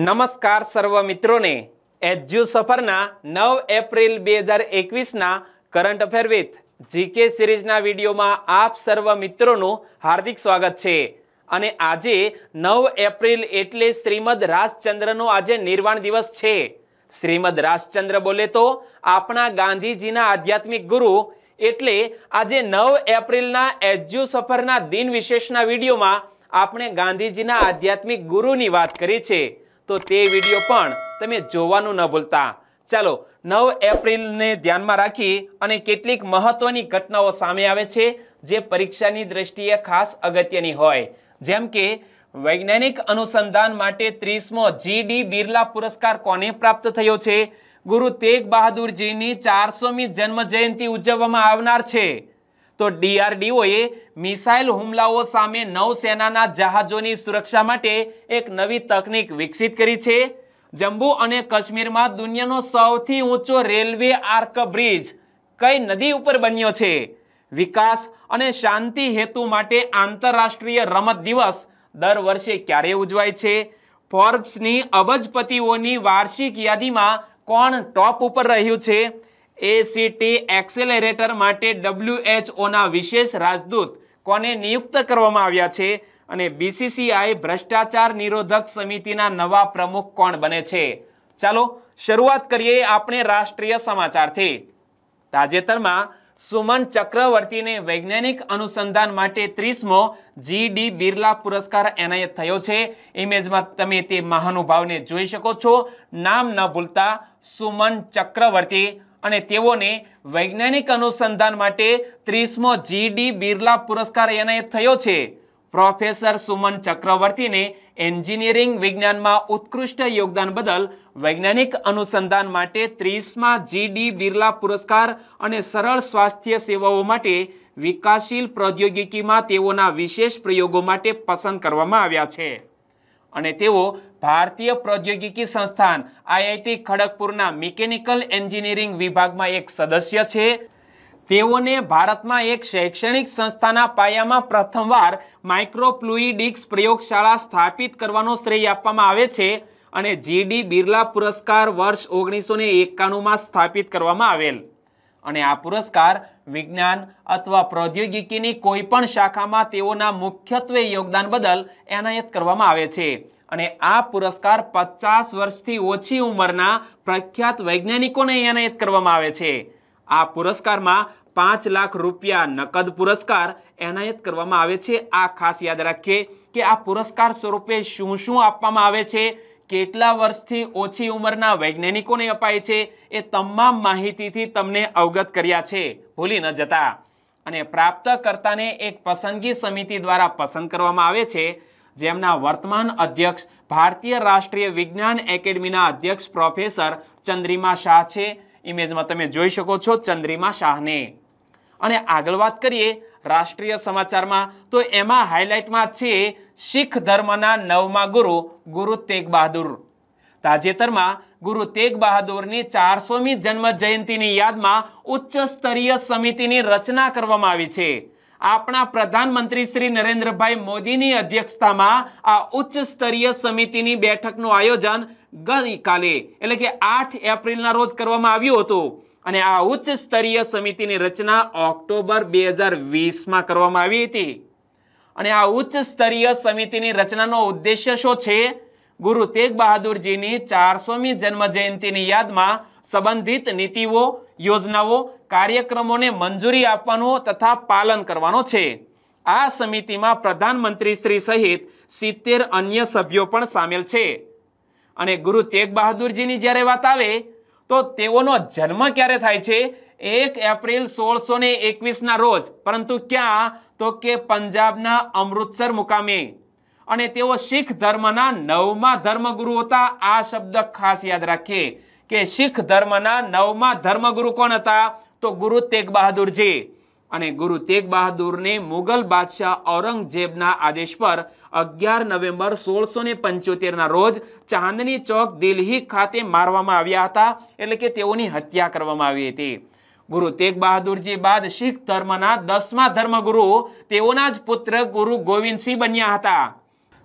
નમસ્કાર સર્વ મિત્રોને એજ્યુ સફરના નવ એપ્રિલ બે હજાર એકવીસના કરંટ અફેર વિથ જીકે સિરીઝના વિડીયોમાં આપ સર્વ મિત્રોનું હાર્દિક સ્વાગત છે અને આજે નવ એપ્રિલ એટલે શ્રીમદ રાજચંદ્રનો આજે નિર્વાણ દિવસ છે શ્રીમદ રાજચંદ્ર બોલે તો આપણા ગાંધીજીના આધ્યાત્મિક ગુરુ એટલે આજે નવ એપ્રિલના એજ્યુ સફરના દિન વિશેષના વિડીયોમાં આપણે ગાંધીજીના આધ્યાત્મિક ગુરુની વાત કરી છે તો તે વિડીયો પણ તમે જોવાનું ન ભૂલતા ચાલો નવ એપ્રિલને ધ્યાનમાં રાખી અને કેટલીક મહત્વની ઘટનાઓ સામે આવે છે જે પરીક્ષાની દ્રષ્ટિએ ખાસ અગત્યની હોય જેમ કે વૈજ્ઞાનિક અનુસંધાન માટે ત્રીસમો જી ડી બિરલા પુરસ્કાર કોને પ્રાપ્ત થયો છે ગુરુ તેગ બહાદુરજીની ચારસોમી જન્મ જયંતિ ઉજવવામાં આવનાર છે તો ડીઆરડીઓએ મિસાઇલ હુમલાઓ સામે નૌસેનાના જહાજોની સુરક્ષા માટે એક નવી તકનીક વિકસિત કરી છે જમ્મુ અને કાશ્મીરમાં દુનિયાનો સૌથી ઊંચો રેલવે આર્ક બ્રિજ કઈ નદી ઉપર બન્યો છે વિકાસ અને શાંતિ હેતુ માટે આંતરરાષ્ટ્રીય રમત દિવસ દર વર્ષે ક્યારે ઉજવાય છે ફોર્બ્સની અબજપતિઓની વાર્ષિક યાદીમાં કોણ ટોપ ઉપર રહ્યું છે એસીટી એક્સેલેરેટર માટે ડબ્લ્યુએચઓના વિશેષ રાજદૂત કોને નિયુક્ત કરવામાં આવ્યા છે અને બીસીસીઆઈ ભ્રષ્ટાચાર નિરોધક સમિતિના નવા પ્રમુખ કોણ બને છે ચાલો શરૂઆત કરીએ આપણે રાષ્ટ્રીય સમાચારથી તાજેતરમાં સુમન ચક્રવર્તીને વૈજ્ઞાનિક અનુસંધાન માટે ત્રીસમો જી ડી બિરલા પુરસ્કાર એનાયત થયો છે ઇમેજમાં તમે તે મહાનુભાવને જોઈ શકો છો નામ ન ભૂલતા સુમન ચક્રવર્તી અને તેઓને વૈજ્ઞાનિક અનુસંધાન માટે ત્રીસમો જી ડી બિરલા પુરસ્કાર એનાયત થયો છે પ્રોફેસર સુમન ચક્રવર્તીને એન્જિનિયરિંગ વિજ્ઞાનમાં ઉત્કૃષ્ટ યોગદાન બદલ વૈજ્ઞાનિક અનુસંધાન માટે ત્રીસમાં જીડી બિરલા પુરસ્કાર અને સરળ સ્વાસ્થ્ય સેવાઓ માટે વિકાસશીલ પ્રૌદ્યોગિકીમાં તેઓના વિશેષ પ્રયોગો માટે પસંદ કરવામાં આવ્યા છે અને તેઓ ભારતીય પ્રૌદ્યોગિકી સંસ્થાન આઈઆઈટી ખડગપુરના મિકેનિકલ એન્જિનિયરિંગ વિભાગમાં એક સદસ્ય છે તેઓને ભારતમાં એક શૈક્ષણિક સંસ્થાના પાયામાં પ્રથમવાર માઇક્રોપ્લુઇડિક્સ પ્રયોગશાળા સ્થાપિત કરવાનો શ્રેય આપવામાં આવે છે અને જીડી બિરલા પુરસ્કાર વર્ષ ઓગણીસો ને એકાણુંમાં સ્થાપિત કરવામાં આવેલ અને આ પુરસ્કાર વિજ્ઞાન અથવા પ્રૌદ્યોગિકીની કોઈપણ શાખામાં તેઓના મુખ્યત્વે યોગદાન બદલ એનાયત કરવામાં આવે છે અને આ પુરસ્કાર પચાસ વર્ષથી ઓછી ઉંમરના પ્રખ્યાત વૈજ્ઞાનિકોને એનાયત કરવામાં આવે છે આ પુરસ્કારમાં પાંચ લાખ રૂપિયા નકદ પુરસ્કાર એનાયત કરવામાં આવે છે આ ખાસ યાદ રાખીએ કે આ પુરસ્કાર સ્વરૂપે શું શું આપવામાં આવે છે કેટલા વર્ષથી ઓછી ઉંમરના વૈજ્ઞાનિકોને અપાય છે એ તમામ માહિતીથી તમને અવગત કર્યા છે ભૂલી ન જતા અને પ્રાપ્તકર્તાને એક પસંદગી સમિતિ દ્વારા પસંદ કરવામાં આવે છે જેમના વર્તમાન અધ્યક્ષ ભારતીય રાષ્ટ્રીય વિજ્ઞાન એકેડમીના અધ્યક્ષ પ્રોફેસર ચંદ્રિમા શાહ છે ઇમેજમાં તમે જોઈ શકો છો ચંદ્રિમા શાહને અને આગળ વાત કરીએ રાષ્ટ્રીય સમાચારમાં તો એમાં હાઇલાઇટમાં છે શીખ ધર્મના નવમા ગુરુ ગુરુ તેગ બહાદુર તાજેતરમાં ગુરુ તેગ બહાદુરની ચારસોમી જન્મ જયંતિની યાદમાં ઉચ્ચ સ્તરીય સમિતિની રચના કરવામાં આવી છે આપણા પ્રધાનમંત્રી શ્રી નરેન્દ્રભાઈ મોદીની અધ્યક્ષતામાં આ ઉચ્ચ સ્તરીય સમિતિની બેઠકનું આયોજન ગઈકાલે એટલે કે આઠ એપ્રિલના રોજ કરવામાં આવ્યું હતું અને આ ઉચ્ચ સ્તરીય સમિતિની રચના ઓક્ટોબર બે હજાર વીસમાં કરવામાં આવી હતી અને આ ઉચ્ચ સ્તરીય સમિતિની રચનાનો ઉદ્દેશ્ય શું છે ગુરુ તેગ બહાદુરજીની ચારસોમી જન્મ જયંતિની યાદમાં સંબંધિત નીતિઓ યોજનાઓ કાર્યક્રમોને મંજૂરી આપવાનો તથા પાલન કરવાનો છે આ સમિતિમાં પ્રધાનમંત્રી શ્રી સહિત સિત્તેર અન્ય સભ્યો પણ સામેલ છે અને ગુરુ તેગ બહાદુરજીની જ્યારે વાત આવે તો તેઓનો જન્મ ક્યારે થાય છે એક એપ્રિલ સોળસો ને એકવીસના રોજ પરંતુ ક્યાં તો કે પંજાબના અમૃતસર મુકામે અને તેઓ શીખ ધર્મના નવમા ધર્મગુરુ હતા આ શબ્દ ખાસ યાદ રાખીએ કે શીખ ધર્મના નવમા ધર્મગુરુ કોણ હતા તો ગુરુ તેગ બહાદુરજી અને ગુરુ તેગ બહાદુરને મુગલ બાદશાહ ઔરંગઝેબના આદેશ પર અગિયાર નવેમ્બર સોળસો ને પંચોતેરના રોજ ચાંદની ચોક દિલ્હી ખાતે મારવામાં આવ્યા હતા એટલે કે તેઓની હત્યા કરવામાં આવી હતી ગુરુ તેગ બહાદુરજી બાદ શીખ ધર્મના દસમા ધર્મગુરુ તેઓના જ પુત્ર ગુરુ ગોવિંદસિંહ બન્યા હતા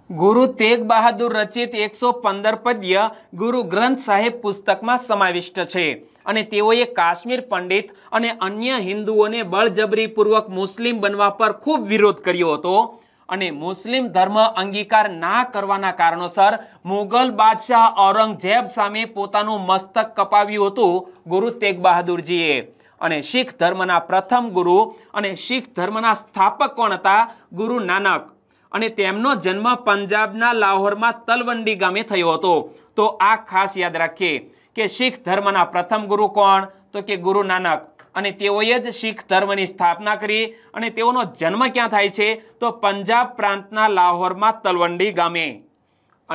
ગુરુ તેગ બહાદુર રચિત એકસો પંદર પદ્ય ગુરુ ગ્રંથ સાહેબ પુસ્તકમાં સમાવિષ્ટ છે અને તેઓએ કાશ્મીર પંડિત અને અન્ય હિન્દુઓને બળજબરીપૂર્વક મુસ્લિમ બનવા પર ખૂબ વિરોધ કર્યો હતો અને મુસ્લિમ ધર્મ અંગીકાર ના કરવાના કારણોસર મુગલ બાદશાહ ઔરંગઝેબ સામે પોતાનું મસ્તક કપાવ્યું હતું ગુરુ તેગ બહાદુરજીએ અને શીખ ધર્મના પ્રથમ ગુરુ અને શીખ ધર્મના સ્થાપક કોણ હતા ગુરુ નાનક અને તેમનો જન્મ પંજાબના લાહોરમાં તલવંડી ગામે થયો હતો તો આ ખાસ યાદ રાખીએ કે શીખ ધર્મના પ્રથમ ગુરુ કોણ તો કે ગુરુ નાનક અને તેઓએ જ શીખ ધર્મની સ્થાપના કરી અને તેઓનો જન્મ ક્યાં થાય છે તો પંજાબ પ્રાંતના લાહોરમાં તલવંડી ગામે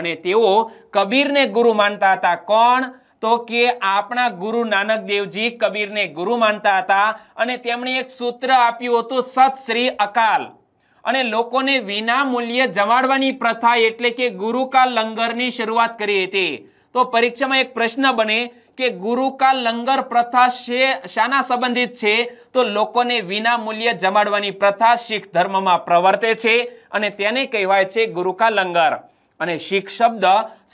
અને તેઓ કબીરને ગુરુ માનતા હતા કોણ તો કે આપણા ગુરુ નાનક દેવજી કબીરને ગુરુ માનતા હતા અને તેમણે એક સૂત્ર આપ્યું હતું સત શ્રી અકાલ અને લોકોને વિના મૂલ્યે જમાડવાની પ્રથા એટલે કે ગુરુકા લંગરની શરૂઆત કરી હતી તો પરીક્ષામાં એક પ્રશ્ન બને કે ગુરુકા લંગર પ્રથા શાના સંબંધિત છે તો લોકોને વિના મૂલ્યે જમાડવાની પ્રથા શીખ ધર્મમાં પ્રવર્તે છે અને તેને કહેવાય છે ગુરુકા લંગર અને શીખ શબ્દ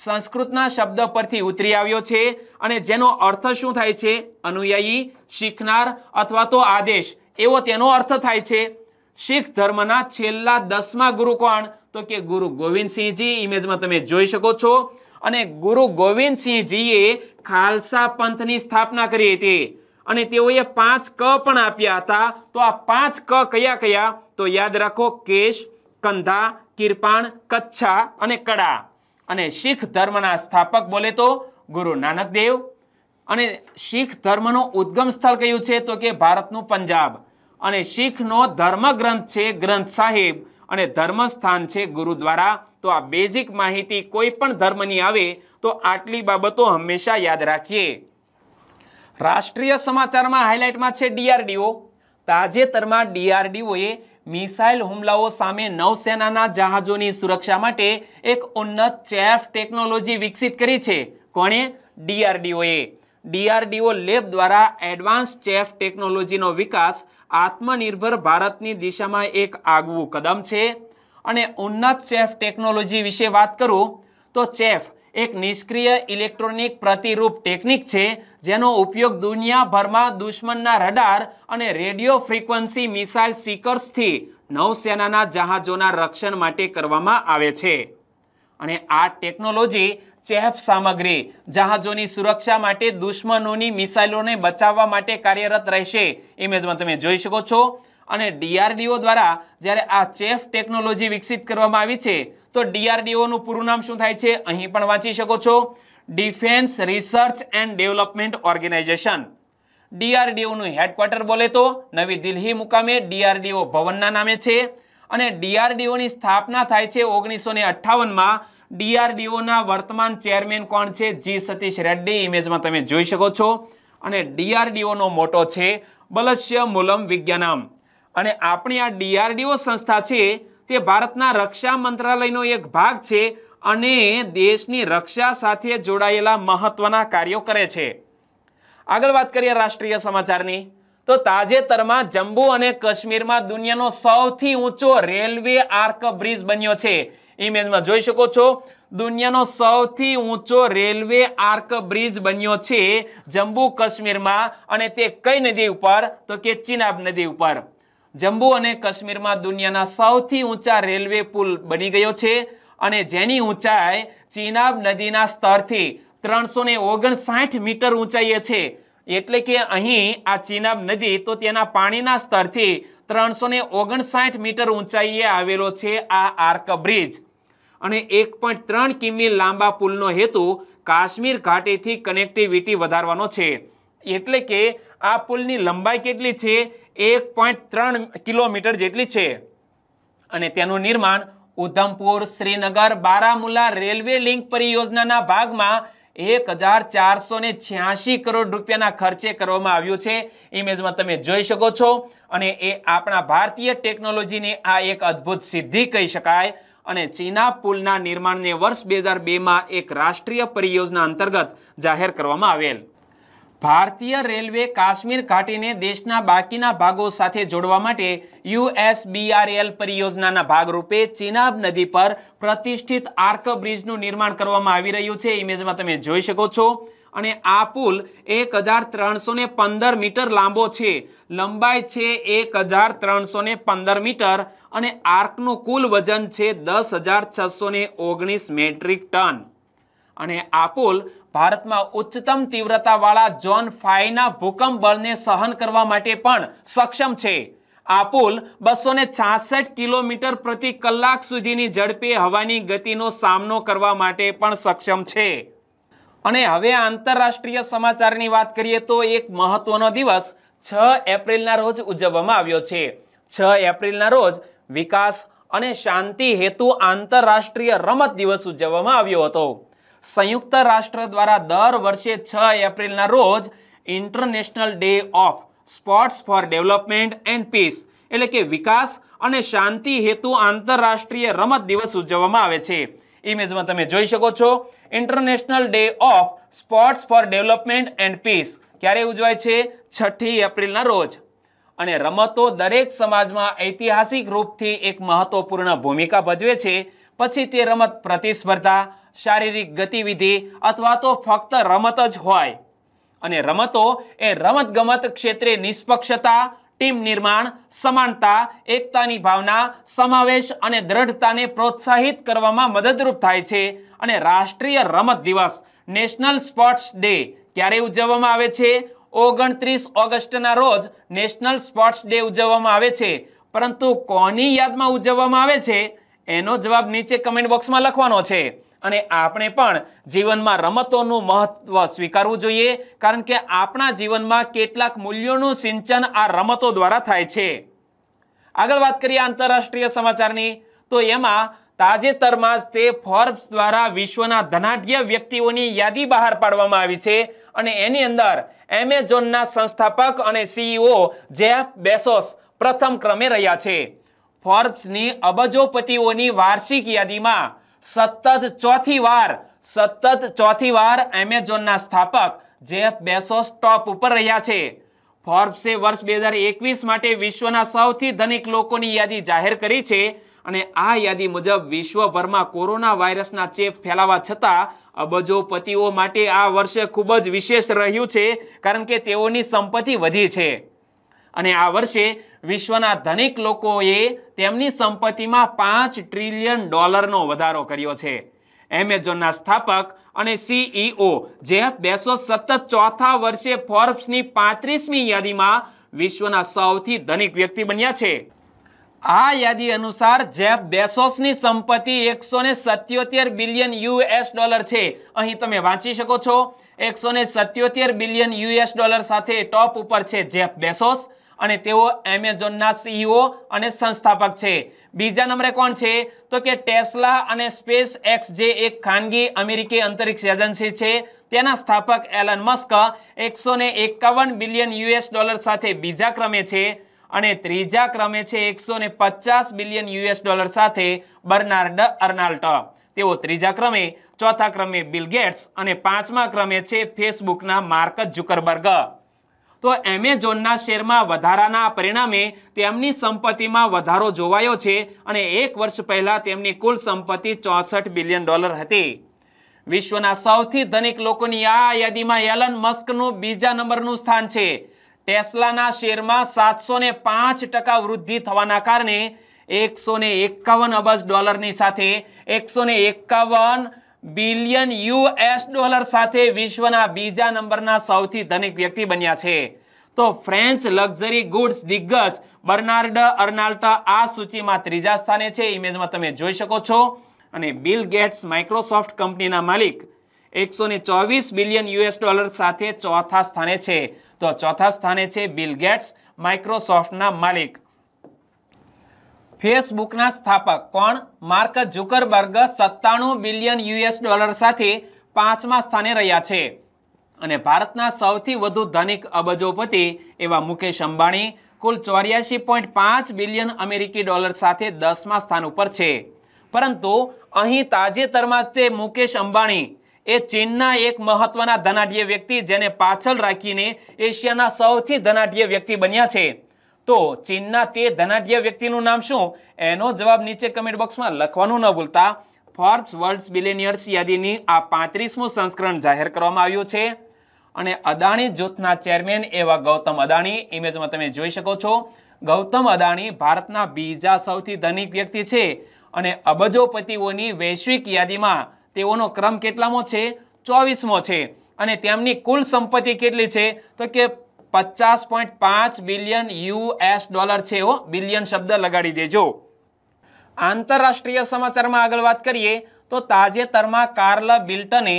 સંસ્કૃતના શબ્દ પરથી ઉતરી આવ્યો છે અને જેનો અર્થ શું થાય છે અનુયાયી શીખનાર અથવા તો આદેશ એવો તેનો અર્થ થાય છે શીખ ધર્મના છેલ્લા દસમા ગુરુ કોણ તો કે ગુરુ ગોવિંદસિંહજી ઇમેજમાં તમે જોઈ શકો છો અને ગુરુ ગોવિંદસિંહજીએ ખાલસા પંથની સ્થાપના કરી હતી અને તેઓએ પાંચ ક પણ આપ્યા હતા તો આ પાંચ ક કયા કયા તો યાદ રાખો કેશ કંધા કિરપાણ કચ્છા અને કડા અને શીખ ધર્મના સ્થાપક બોલે તો ગુરુ નાનક દેવ અને શીખ ધર્મનું ઉદ્ગમ સ્થળ કયું છે તો કે ભારતનું પંજાબ અને શીખનો ધર્મ ગ્રંથ છે ગ્રંથ સાહેબ અને ધર્મસ્થાન છે ગુરુદ્વારા તો આ બેઝિક માહિતી કોઈ પણ ધર્મની આવે તો આટલી બાબતો હંમેશા યાદ રાખીએ રાષ્ટ્રીય સમાચારમાં હાઇલાઇટમાં છે ડીઆરડીઓ તાજેતરમાં ડીઆરડીઓએ મિસાઇલ હુમલાઓ સામે નૌસેનાના જહાજોની સુરક્ષા માટે એક ઉન્નત ચેફ ટેકનોલોજી વિકસિત કરી છે કોણે ડીઆરડીઓએ ડીઆરડીઓ લેબ દ્વારા એડવાન્સ ચેફ ટેકનોલોજીનો વિકાસ આત્મનિર્ભર ભારતની દિશામાં એક આગવું કદમ છે અને ઉન્નત ચેફ ટેકનોલોજી વિશે વાત કરું તો ચેફ એક નિષ્ક્રિય ઇલેક્ટ્રોનિક પ્રતિરૂપ ટેકનિક છે જેનો ઉપયોગ દુનિયાભરમાં દુશ્મનના રડાર અને રેડિયો ફ્રીક્વન્સી મિસાઇલ સીકર્સથી નૌસેનાના જહાજોના રક્ષણ માટે કરવામાં આવે છે અને આ ટેકનોલોજી ચેફ સામગ્રી જહાજોની સુરક્ષા માટે દુશ્મનોની મિસાઇલોને બચાવવા માટે કાર્યરત રહેશે ઇમેજમાં તમે જોઈ શકો છો અને ડીઆરડીઓ દ્વારા જ્યારે આ ચેફ ટેકનોલોજી વિકસિત કરવામાં આવી છે તો ડીઆરડીઓનું પૂરું નામ શું થાય છે અહીં પણ વાંચી શકો છો defence research and development organisation ડીઆરડીઓનું હેડક્વાર્ટર બોલે તો નવી દિલ્હી મુકામે ડીઆરડીઓ ભવનના નામે છે અને ડીઆરડીઓની સ્થાપના થાય છે ઓગણીસો ને અઠ્ઠાવનમાં ડીઆરડીઓના વર્તમાન ચેરમેન કોણ છે જી સતીશ રેડ્ડી ઇમેજમાં તમે જોઈ શકો છો અને ડીઆરડીઓનો મોટો છે બલસ્ય મુલમ વિજ્ઞાનમ અને આપણી આ ડીઆરડીઓ સંસ્થા છે તે ભારતના રક્ષા મંત્રાલયનો એક ભાગ છે અને દેશની રક્ષા સાથે જોડાયેલા મહત્વના કાર્યો કરે છે આગળ વાત કરીએ રાષ્ટ્રીય સમાચારની તો તાજેતરમાં જમ્મુ અને કાશ્મીરમાં દુનિયાનો સૌથી ઊંચો રેલવે આર્ક બ્રિજ બન્યો છે ઇમેજમાં જોઈ શકો છો દુનિયાનો સૌથી ઊંચો રેલવે આર્ક બ્રિજ બન્યો છે જમ્મુ કાશ્મીરમાં અને તે કઈ નદી ઉપર તો કે ચિનાબ નદી ઉપર જમ્મુ અને કાશ્મીરમાં દુનિયાના સૌથી ઊંચા રેલવે પુલ બની ગયો છે અને જેની ઊંચાઈ ચિનાબ નદીના સ્તરથી ત્રણસો ઓગણસાઠ મીટર ઊંચાઈએ છે એટલે કે અહીં આ ચિનાબ નદી તો તેના પાણીના સ્તરથી ત્રણસો ઓગણસાઠ મીટર ઊંચાઈએ આવેલો છે આ આર્ક બ્રિજ અને એક પોઈન્ટ ત્રણ કિમી લાંબા પુલનો હેતુ કાશ્મીર ઘાટીથી કનેક્ટિવિટી વધારવાનો છે એટલે કે આ પુલની લંબાઈ કેટલી છે એક પોઈન્ટ ત્રણ કિલોમીટર જેટલી છે અને તેનું નિર્માણ ઉધમપુર શ્રીનગર બારામુલા રેલવે લિંક પરિયોજનાના ભાગમાં એક હજાર ચારસો ને છ્યાસી કરોડ રૂપિયાના ખર્ચે કરવામાં આવ્યું છે ઇમેજમાં તમે જોઈ શકો છો અને એ આપણા ભારતીય ટેકનોલોજીની આ એક અદ્ભુત સિદ્ધિ કહી શકાય અને ચીના પુલના નિર્માણને વર્ષ બે હજાર બેમાં એક રાષ્ટ્રીય પરિયોજના અંતર્ગત જાહેર કરવામાં આવેલ ભારતીય રેલવે કાશ્મીર ઘાટીને દેશના બાકીના ભાગો સાથે જોડવા માટે યુએસબીઆરએલ પરિયોજનાના ભાગરૂપે ચિનાબ નદી પર પ્રતિષ્ઠિત આર્ક બ્રિજનું નિર્માણ કરવામાં આવી રહ્યું છે ઇમેજમાં તમે જોઈ શકો છો અને આ પુલ એક હજાર ત્રણસો મીટર લાંબો છે લંબાઈ છે એક હજાર ત્રણસો પંદર મીટર અને આર્કનું કુલ વજન છે દસ હજાર છસો ઓગણીસ મેટ્રિક ટન અને આ પુલ ભારતમાં ઉચ્ચતમ તીવ્રતાવાળા જોન ફાઈના ભૂકંપ બળને સહન કરવા માટે પણ સક્ષમ છે આ પુલ બસો છાસઠ કિલોમીટર પ્રતિ કલાક સુધીની ઝડપે હવાની ગતિનો સામનો કરવા માટે પણ સક્ષમ છે અને હવે આંતરરાષ્ટ્રીય સમાચારની વાત કરીએ તો એક મહત્વનો દિવસ છ એપ્રિલના રોજ ઉજવવામાં આવ્યો છે છ એપ્રિલના રોજ વિકાસ અને શાંતિ હેતુ આંતરરાષ્ટ્રીય રમત દિવસ ઉજવવામાં આવ્યો હતો સંયુક્ત રાષ્ટ્ર દ્વારા દર વર્ષે છ એપ્રિલના રોજ international day of sports for development and peace એટલે કે વિકાસ અને શાંતિ હેતુ આંતરરાષ્ટ્રીય રમત દિવસ ઉજવવામાં આવે છે ઇમેજમાં તમે જોઈ શકો છો international day of sports for development and peace ક્યારે ઉજવાય છે છઠ્ઠી એપ્રિલના રોજ અને રમતો દરેક સમાજમાં ઐતિહાસિક રૂપથી એક મહત્વપૂર્ણ ભૂમિકા ભજવે છે પછી તે રમત પ્રતિસ્પર્ધા શારીરિક ગતિવિધિ અથવા તો ફક્ત રમત જ હોય અને રમતો એ રમતગમત ક્ષેત્રે નિષ્પક્ષતા ટીમ નિર્માણ સમાનતા એકતાની ભાવના સમાવેશ અને દ્રઢતાને પ્રોત્સાહિત કરવામાં મદદરૂપ થાય છે અને રાષ્ટ્રીય રમત દિવસ નેશનલ સ્પોર્ટ્સ ડે ક્યારે ઉજવવામાં આવે છે ઓગણત્રીસ ઓગસ્ટના રોજ નેશનલ સ્પોર્ટ્સ ડે ઉજવવામાં આવે છે પરંતુ કોની યાદમાં ઉજવવામાં આવે છે એનો જવાબ નીચે કમેન્ટ બોક્સમાં લખવાનો છે અને આપણે પણ જીવનમાં રમતોનું મહત્વ સ્વીકારવું જોઈએ કારણ કે આપણા જીવનમાં કેટલાક મૂલ્યોનું સિંચન આ રમતો દ્વારા થાય છે આગળ વાત કરીએ આંતરરાષ્ટ્રીય સમાચારની તો એમાં તાજેતરમાં જ તે ફોર્બ્સ દ્વારા વિશ્વના ધનાઢ્ય વ્યક્તિઓની યાદી બહાર પાડવામાં આવી છે અને એની અંદર એમેઝોનના સંસ્થાપક અને સીઈઓ e જેફ બેસોસ પ્રથમ ક્રમે રહ્યા છે ફોર્બ્સની અબજોપતિઓની વાર્ષિક યાદીમાં સતત ચોથી વાર સતત ચોથી વાર એમેઝોનના સ્થાપક જેફ બેસોસ ટોપ ઉપર રહ્યા છે ફોર્બ્સે વર્ષ બે હજાર એકવીસ માટે વિશ્વના સૌથી ધનિક લોકોની યાદી જાહેર કરી છે અને આ યાદી મુજબ વિશ્વભરમાં કોરોના વાયરસના ચેપ ફેલાવા છતાં અબજોપતિઓ માટે આ વર્ષે ખૂબ જ વિશેષ રહ્યું છે કારણ કે તેઓની સંપત્તિ વધી છે અને આ વર્ષે વિશ્વના ધનિક લોકોએ તેમની સંપત્તિમાં પાંચ ટ્રિલિયન ડોલરનો વધારો કર્યો છે એમેઝોનના સ્થાપક અને સીઈઓ e જે બેસો સતત ચોથા વર્ષે ફોર્બ્સની પાંત્રીસમી યાદીમાં વિશ્વના સૌથી ધનિક વ્યક્તિ બન્યા છે આ યાદી અનુસાર જેફ બેસોસની સંપત્તિ એકસો ને સત્યોતેર બિલિયન યુએસ ડોલર છે અહીં તમે વાંચી શકો છો એકસો ને સત્યોતેર બિલિયન યુએસ ડોલર સાથે ટોપ ઉપર છે જેફ બેસોસ અને તેઓ એમેઝોનના સીઈઓ અને સંસ્થાપક છે બીજા નંબરે કોણ છે તો કે ટેસ્લા અને સ્પેસ એક્સ જે એક ખાનગી અમેરિકી અંતરિક્ષ એજન્સી છે તેના સ્થાપક એલન મસ્ક એકસો ને એકાવન બિલિયન યુએસ ડોલર સાથે બીજા ક્રમે છે અને ત્રીજા ક્રમે છે એકસો ને પચાસ બિલિયન યુએસ ડોલર સાથે બર્નાર્ડ અર્નાલ્ટ તેઓ ત્રીજા ક્રમે ચોથા ક્રમે બિલ ગેટ્સ અને પાંચમા ક્રમે છે ફેસબુકના માર્ક જુકરબર્ગ તો એમેઝોનના શેરમાં વધારાના પરિણામે તેમની સંપત્તિમાં વધારો જોવાયો છે અને એક વર્ષ પહેલાં તેમની કુલ સંપત્તિ ચોસઠ બિલિયન ડોલર હતી વિશ્વના સૌથી ધનિક લોકોની આ યાદીમાં એલન મસ્કનું બીજા નંબરનું સ્થાન છે ટેસ્લાના શેરમાં સાતસો ને પાંચ ટકા વૃદ્ધિ થવાના કારણે એકસો ને એકાવન અબજ ડોલરની સાથે એકસો ને એકાવન બિલિયન યુએસ ડોલર સાથે વિશ્વના બીજા નંબરના સૌથી ધનિક વ્યક્તિ બન્યા છે તો ફ્રેન્ચ લક્ઝરી ગુડ્સ દિગ્ગજ બર્નાર્ડ અર્નાલ્ટા આ સૂચિમાં ત્રીજા સ્થાને છે ઇમેજમાં તમે જોઈ શકો છો અને બિલ ગેટ્સ માઇક્રોસોફ્ટ કંપનીના માલિક એકસો ને ચોવીસ બિલિયન યુએસ ડોલર સાથે ચોથા સ્થાને છે તો ચોથા સ્થાને છે બિલ ગેટ્સ માઇક્રોસોફ્ટના માલિક ફેસબુકના સ્થાપક કોણ માર્ક ઝુકરબર્ગ સત્તાણું બિલિયન યુએસ ડોલર સાથે પાંચમા સ્થાને રહ્યા છે અને ભારતના સૌથી વધુ ધનિક અબજોપતિ એવા મુકેશ અંબાણી કુલ ચોર્યાસી પોઈન્ટ પાંચ બિલિયન અમેરિકી ડોલર સાથે દસમા સ્થાન ઉપર છે પરંતુ અહીં તાજેતરમાં જ તે મુકેશ અંબાણી એ ચીનના એક મહત્વના ધનાઢ્ય વ્યક્તિ જેને પાછળ રાખીને એશિયાના સૌથી ધનાઢ્ય વ્યક્તિ બન્યા છે તો ચીનના તે ધનાઢ્ય વ્યક્તિનું નામ શું એનો જવાબ નીચે કમેન્ટ બોક્સમાં લખવાનું ન ભૂલતા ફોર્બ્સ વર્લ્ડ બિલિનિયર્સ યાદીની આ પાંત્રીસમું સંસ્કરણ જાહેર કરવામાં આવ્યું છે અને અદાણી જૂથના ચેરમેન એવા ગૌતમ અદાણી ઇમેજમાં તમે જોઈ શકો છો ગૌતમ અદાણી ભારતના બીજા સૌથી ધનિક વ્યક્તિ છે અને અબજોપતિઓની વૈશ્વિક યાદીમાં તેઓનો ક્રમ કેટલામો છે ચોવીસમો છે અને તેમની કુલ સંપત્તિ કેટલી છે તો કે પચાસ પોઈન્ટ પાંચ બિલિયન યુએસ ડોલર છે એવો બિલિયન શબ્દ લગાડી દેજો આંતરરાષ્ટ્રીય સમાચારમાં આગળ વાત કરીએ તો તાજેતરમાં કાર્લ બિલ્ટને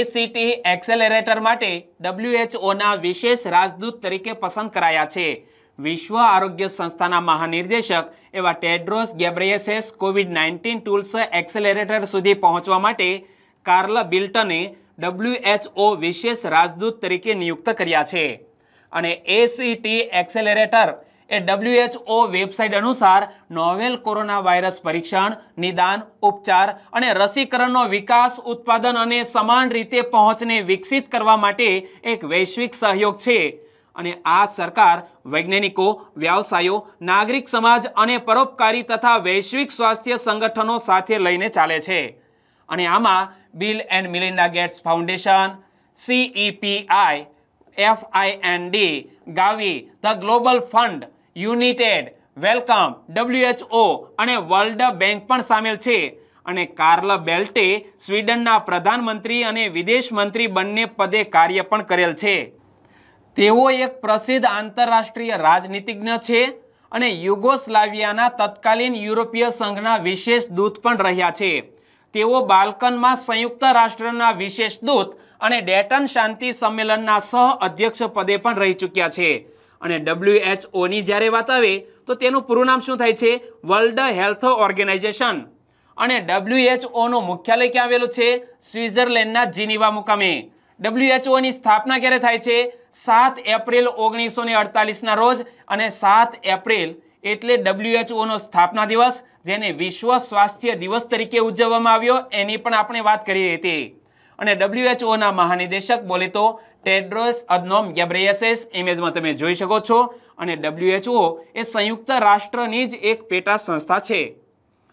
એસીટી એક્સેલેરેટર માટે ડબ્લ્યુએચઓના વિશેષ રાજદૂત તરીકે પસંદ કરાયા છે વિશ્વ આરોગ્ય સંસ્થાના મહાનિર્દેશક એવા Tedros Ghebreyesus COVID nineteen tools accelerator સુધી પહોંચવા માટે કાર્લ બિલ્ટને ડબ્લ્યુએચઓ વિશેષ રાજદૂત તરીકે નિયુક્ત કર્યા છે અને એસીટી એક્સેલેરેટર એ ડબ્લ્યુએચઓ વેબસાઇટ અનુસાર નોવેલ કોરોના વાયરસ પરીક્ષણ નિદાન ઉપચાર અને રસીકરણનો વિકાસ ઉત્પાદન અને સમાન રીતે પહોંચને વિકસિત કરવા માટે એક વૈશ્વિક સહયોગ છે અને આ સરકાર વૈજ્ઞાનિકો વ્યવસાયો નાગરિક સમાજ અને પરોપકારી તથા વૈશ્વિક સ્વાસ્થ્ય સંગઠનો સાથે લઈને ચાલે છે અને આમાં Bill and Melinda Gates foundation CEPI ડી e Gavi the global fund Unitaid Wellcome WHO અને વર્લ્ડ બેંક પણ સામેલ છે અને કાર્લ બેલ્ટે સ્વીડનના પ્રધાનમંત્રી અને વિદેશ મંત્રી બંને પદે કાર્ય પણ કરેલ છે તેઓ એક પ્રસિદ્ધ આંતરરાષ્ટ્રીય રાજનીતિજ્ઞ છે અને યુગોસ્લાવિયાના તત્કાલીન યુરોપીય સંઘના વિશેષ દૂત પણ રહ્યા છે તેઓ બાલ્કનમાં સંયુક્ત રાષ્ટ્રના વિશેષ દૂત અને ડેટન શાંતિ સંમેલનના સહ અધ્યક્ષ પદે પણ રહી ચૂક્યા છે અને ડબ્લ્યુએચઓની જ્યારે વાત આવે તો તેનું પૂરું નામ શું થાય છે વર્લ્ડ હેલ્થ ઓર્ગેનાઇઝેશન અને ડબ્લ્યુએચઓનું મુખ્યાલય ક્યાં આવેલું છે સ્વિટ્ઝરલેન્ડના જીનીવા મુકામે ડબ્લ્યુએચઓની સ્થાપના ક્યારે થાય છે સાત એપ્રિલ ઓગણીસો ને અડતાલીસના રોજ અને સાત એપ્રિલ એટલે ડબલ્યુએચઓનો સ્થાપના દિવસ જેને વિશ્વ સ્વાસ્થ્ય દિવસ તરીકે ઉજવવામાં આવ્યો એની પણ આપણે વાત કરી હતી અને ડબલ્યુએચઓના મહાનિદેશક બોલે તો ટેડ્રોસ અદનોમ ગેબ્રેયસેસ ઇમેજમાં તમે જોઈ શકો છો અને ડબલ્યુએચઓ એ સંયુક્ત રાષ્ટ્રની જ એક પેટા સંસ્થા છે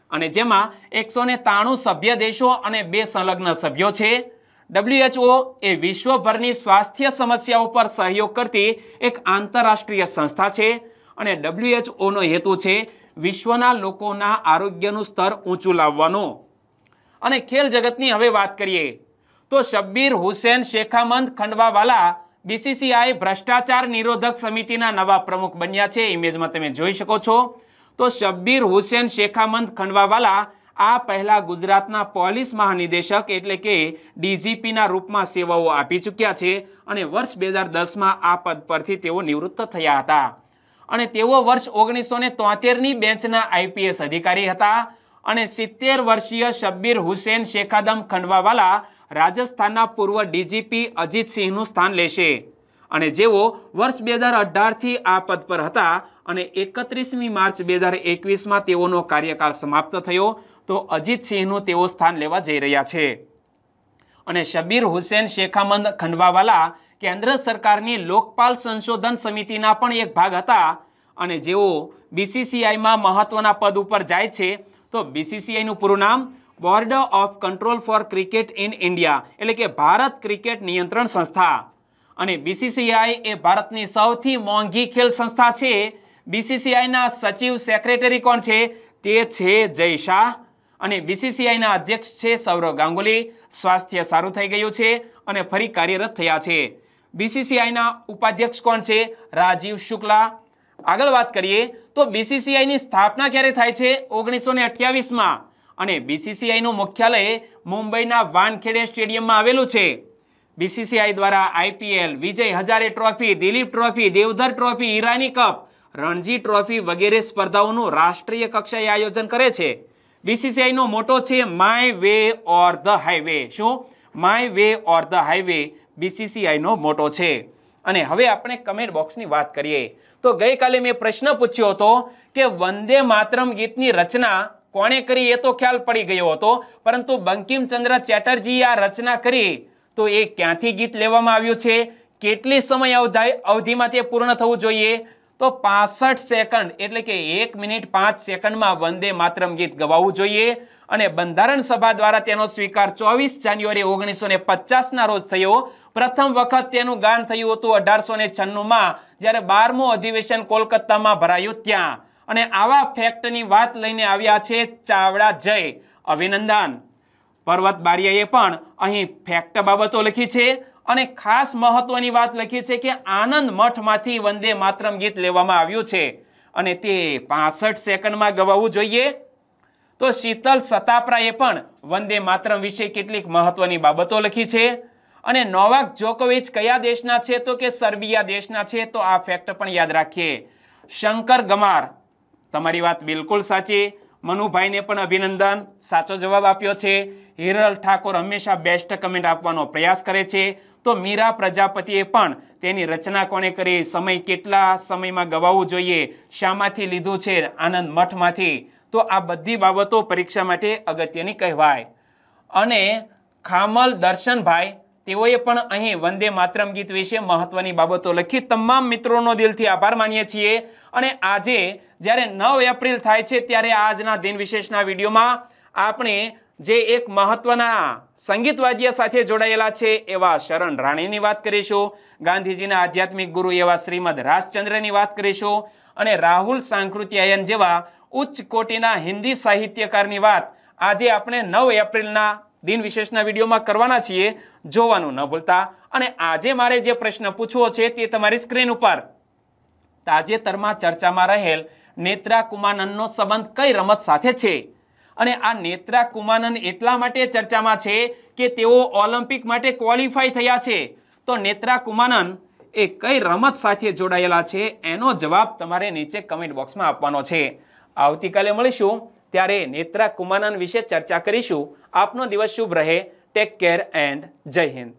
અને જેમાં એકસો ને સભ્ય દેશો અને બે સંલગ્ન સભ્યો છે ડબ્લ્યુએચઓ એ વિશ્વભરની સ્વાસ્થ્ય સમસ્યાઓ પર સહયોગ કરતી એક આંતરરાષ્ટ્રીય સંસ્થા છે અને ડબ્લ્યુએચઓનો હેતુ છે વિશ્વના લોકોના આરોગ્યનું સ્તર ઊંચું લાવવાનું અને ખેલ જગતની હવે વાત કરીએ તો શબ્બીર હુસેન શેખામંદ ખંડવાવાલા બીસીસીઆઈ ભ્રષ્ટાચાર નિરોધક સમિતિના નવા પ્રમુખ બન્યા છે ઇમેજમાં તમે જોઈ શકો છો તો શબ્બીર હુસેન શેખામંદ ખંડવાવાલા આ પહેલા ગુજરાતના પોલીસ મહાનિદેશક એટલે કે ડીજીપીના રૂપમાં સેવાઓ આપી ચૂક્યા છે અને વર્ષ બે હજાર દસમાં આ પદ પરથી તેઓ નિવૃત્ત થયા હતા અને તેઓ વર્ષ ઓગણીસો ને તોતેરની બેંચના આઈપીએસ અધિકારી હતા અને સિત્તેર વર્ષીય શબ્બીર હુસેન શેખાદમ ખંડવાવાલા રાજસ્થાનના પૂર્વ ડીજીપી અજીતસિંહનું સ્થાન લેશે અને જેઓ વર્ષ બે હજાર અઢારથી આ પદ પર હતા અને એકત્રીસમી માર્ચ બે હજાર એકવીસમાં તેઓનો કાર્યકાળ સમાપ્ત થયો તો અજીતસિંહનું તેઓ સ્થાન લેવા જઈ રહ્યા છે અને શબીર હુસેન શેખામંદ ખંડવાવાલા કેન્દ્ર સરકારની લોકપાલ સંશોધન સમિતિના પણ એક ભાગ હતા અને જેઓ બીસીસીઆઈમાં મહત્વના પદ ઉપર જાય છે તો બીસીસીઆઈનું પૂરું નામ board of control for cricket in India એટલે કે ભારત ક્રિકેટ નિયંત્રણ સંસ્થા અને બીસીસીઆઈ એ ભારતની સૌથી મોંઘી ખેલ સંસ્થા છે બીસીસીઆઈના સચિવ સેક્રેટરી કોણ છે તે છે જય શાહ અને બીસીસીઆઈના અધ્યક્ષ છે સૌરવ ગાંગુલી સ્વાસ્થ્ય સારું થઈ ગયું છે અને ફરી કાર્યરત થયા છે બીસીસીઆઈના ઉપાધ્યક્ષ કોણ છે રાજીવ શુક્લા આગળ વાત કરીએ તો બીસીસીઆઈની સ્થાપના ક્યારે થાય છે ઓગણીસો ને અઠ્યાવીસમાં અને બીસીસીઆઈનું મુખ્યાલય મુંબઈના વાનખેડે સ્ટેડિયમમાં આવેલું છે બીસીસીઆઈ દ્વારા IPL Vijay Hazare trophy Duleep trophy Deodhar trophy Irani cup Ranji trophy વગેરે સ્પર્ધાઓનું રાષ્ટ્રીય કક્ષાએ આયોજન કરે છે બીસીસીઆઈનો મોટો છે my way or the highway શું my way or the highway બીસીસીઆઈનો મોટો છે અને હવે આપણે કમેન્ટ બોક્સની વાત કરીએ તો ગઈકાલે મેં પ્રશ્ન પૂછ્યો હતો કે વંદે માતરમ ગીતની રચના કોણે કરી એ તો ખ્યાલ પડી ગયો હતો પરંતુ બંકિમચંદ્ર ચેટર્જીએ આ રચના કરી તો એ ક્યાંથી ગીત લેવામાં આવ્યું છે કેટલી સમય અવધિમાં તે પૂર્ણ થવું જોઈએ તો પાસઠ સેકન્ડ એટલે કે એક મિનિટ પાંચ સેકન્ડમાં વંદે માતરમ ગીત ગવાવું જોઈએ અને બંધારણ સભા દ્વારા તેનો સ્વીકાર ચોવીસ જાન્યુઆરી ઓગણીસો ને પચાસના રોજ થયો પ્રથમ વખત તેનું ગાન થયું હતું અઢારસો ને છન્નુંમાં જ્યારે બારમું અધિવેશન કોલકાતામાં ભરાયું ત્યાં અને આવા ફેક્ટની વાત લઈને આવ્યા છે ચાવડા જય અભિનંદન પર્વત બારિયાએ પણ અહીં ફેક્ટ બાબતો લખી છે અને ખાસ મહત્વની વાત લખી છે કે આનંદ મઠમાંથી વંદે માત્રમ ગીત લેવામાં આવ્યું છે અને તે પાસઠ સેકન્ડમાં ગવાવું જોઈએ તો શીતલ સતાપરાએ પણ વંદે માત્રમ વિશે કેટલીક મહત્વની બાબતો લખી છે અને નોવાક જોકોવિચ કયા દેશના છે તો કે સર્બિયા દેશના છે તો આ ફેક્ટ પણ યાદ રાખીએ શંકર ગમાર તમારી વાત બિલકુલ સાચી મનુભાઈને પણ અભિનંદન સાચો જવાબ આપ્યો છે હિરલ ઠાકોર હંમેશા બેસ્ટ કમેન્ટ આપવાનો પ્રયાસ કરે છે તો મીરા પ્રજાપતિએ પણ તેની રચના કોને કરી સમય કેટલા સમયમાં ગવાવું જોઈએ શામાંથી લીધું છે આનંદ મઠમાંથી તો આ બધી બાબતો પરીક્ષા માટે અગત્યની કહેવાય અને ખામલ દર્શનભાઈ તેઓએ પણ અહીં વંદે માતરમ ગીત વિશે મહત્વની બાબતો લખી તમામ મિત્રોનો દિલથી આભાર માનીએ છીએ અને આજે જ્યારે નવ એપ્રિલ થાય છે ત્યારે આજના દિન વિશેષના વિડીયોમાં આપણે જે એક મહત્વના સંગીત વાદ્ય સાથે જોડાયેલા છે એવા શરણ રાણીની વાત કરીશું ગાંધીજીના આધ્યાત્મિક ગુરુ એવા શ્રીમદ રાજચંદ્રની વાત કરીશું અને રાહુલ સાંકૃત્યાયન જેવા ઉચ્ચ કોટીના હિન્દી સાહિત્યકારની વાત આજે આપણે નવ એપ્રિલના દિન વિશેષના વિડીયોમાં કરવાના છીએ જોવાનું ન ભૂલતા અને આજે મારે જે પ્રશ્ન પૂછવો છે તે તમારી સ્ક્રીન ઉપર તાજેતરમાં ચર્ચામાં રહેલ નેત્રા કુમાનનનો સંબંધ કઈ રમત સાથે છે અને આ નેત્રા કુમાનન એટલા માટે ચર્ચામાં છે કે તેઓ ઓલિમ્પિક માટે ક્વોલિફાય થયા છે તો નેત્રા કુમાનન એ કઈ રમત સાથે જોડાયેલા છે એનો જવાબ તમારે નીચે કમેન્ટ બોક્સમાં આપવાનો છે આવતીકાલે મળીશું ત્યારે નેત્રા કુમાનન વિશે ચર્ચા કરીશું આપનો દિવસ શુભ રહે ટેક કેર એન્ડ જય હિન્દ